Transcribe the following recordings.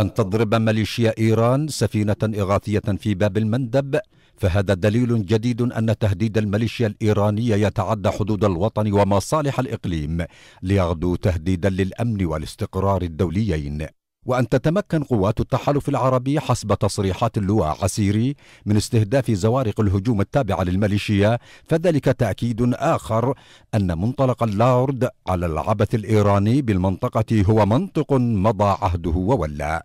أن تضرب ميليشيا إيران سفينة إغاثية في باب المندب فهذا دليل جديد أن تهديد الميليشيا الإيرانية يتعدى حدود الوطن ومصالح الإقليم ليغدو تهديدا للأمن والاستقرار الدوليين وأن تتمكن قوات التحالف العربي حسب تصريحات اللواء عسيري من استهداف زوارق الهجوم التابعة للميليشيا فذلك تأكيد آخر أن منطلق اللارد على العبث الإيراني بالمنطقة هو منطق مضى عهده وولى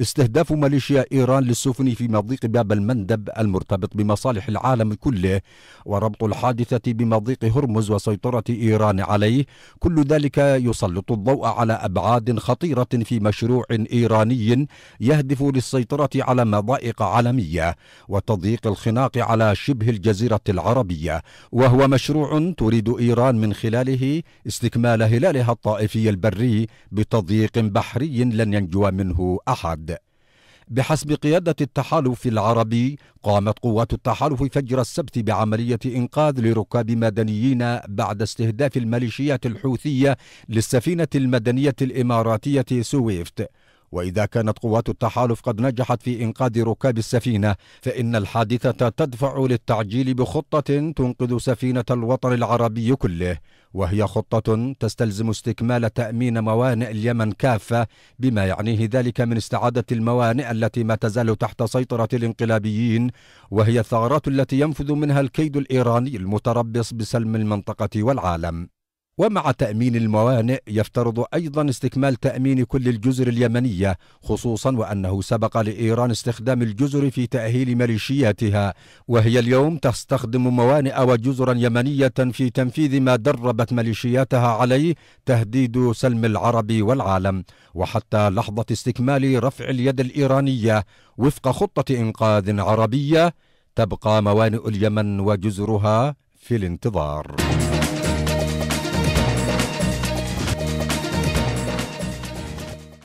استهداف ميليشيا إيران للسفن في مضيق باب المندب المرتبط بمصالح العالم كله وربط الحادثة بمضيق هرمز وسيطرة إيران عليه كل ذلك يسلط الضوء على أبعاد خطيرة في مشروع إيراني يهدف للسيطرة على مضائق عالمية وتضييق الخناق على شبه الجزيرة العربية وهو مشروع تريد إيران من خلاله استكمال هلالها الطائفي البري بتضييق بحري لن ينجو منه أحد بحسب قيادة التحالف العربي قامت قوات التحالف فجر السبت بعملية إنقاذ لركاب مدنيين بعد استهداف الميليشيات الحوثية للسفينة المدنية الإماراتية سويفت واذا كانت قوات التحالف قد نجحت في انقاذ ركاب السفينه فان الحادثه تدفع للتعجيل بخطه تنقذ سفينه الوطن العربي كله وهي خطه تستلزم استكمال تامين موانئ اليمن كافه بما يعنيه ذلك من استعاده الموانئ التي ما تزال تحت سيطره الانقلابيين وهي الثغرات التي ينفذ منها الكيد الايراني المتربص بسلم المنطقه والعالم ومع تأمين الموانئ يفترض أيضا استكمال تأمين كل الجزر اليمنية خصوصا وأنه سبق لإيران استخدام الجزر في تأهيل ميليشياتها وهي اليوم تستخدم موانئ وجزرا يمنية في تنفيذ ما دربت ميليشياتها عليه تهديد سلم العرب والعالم وحتى لحظة استكمال رفع اليد الإيرانية وفق خطة إنقاذ عربية تبقى موانئ اليمن وجزرها في الانتظار